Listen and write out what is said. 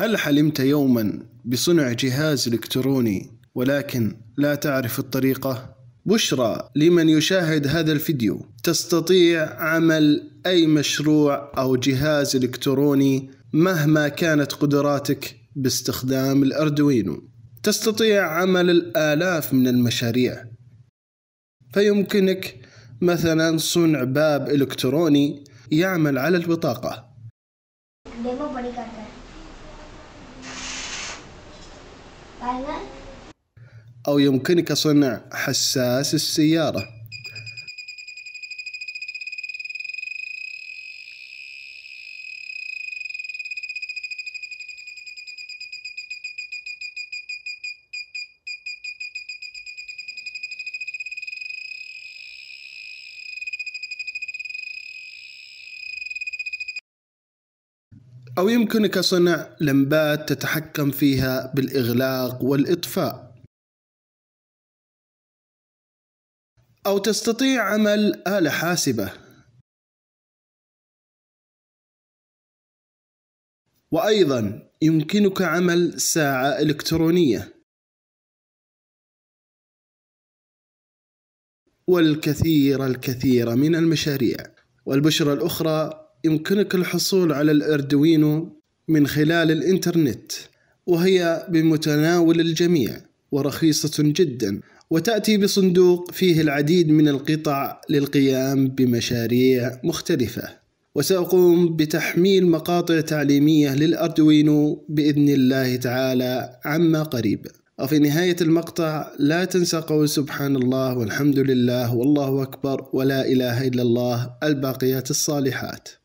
هل حلمت يوما بصنع جهاز الكتروني ولكن لا تعرف الطريقه بشرى لمن يشاهد هذا الفيديو تستطيع عمل اي مشروع او جهاز الكتروني مهما كانت قدراتك باستخدام الاردوينو تستطيع عمل الالاف من المشاريع فيمكنك مثلا صنع باب الكتروني يعمل على البطاقه أو يمكنك صنع حساس السيارة أو يمكنك صنع لمبات تتحكم فيها بالإغلاق والإطفاء أو تستطيع عمل آلة حاسبة وأيضا يمكنك عمل ساعة إلكترونية والكثير الكثير من المشاريع والبشرة الأخرى يمكنك الحصول على الأردوينو من خلال الإنترنت وهي بمتناول الجميع ورخيصة جدا وتأتي بصندوق فيه العديد من القطع للقيام بمشاريع مختلفة وسأقوم بتحميل مقاطع تعليمية للأردوينو بإذن الله تعالى عما قريب وفي نهاية المقطع لا تنسى قول سبحان الله والحمد لله والله أكبر ولا إله إلا الله الباقيات الصالحات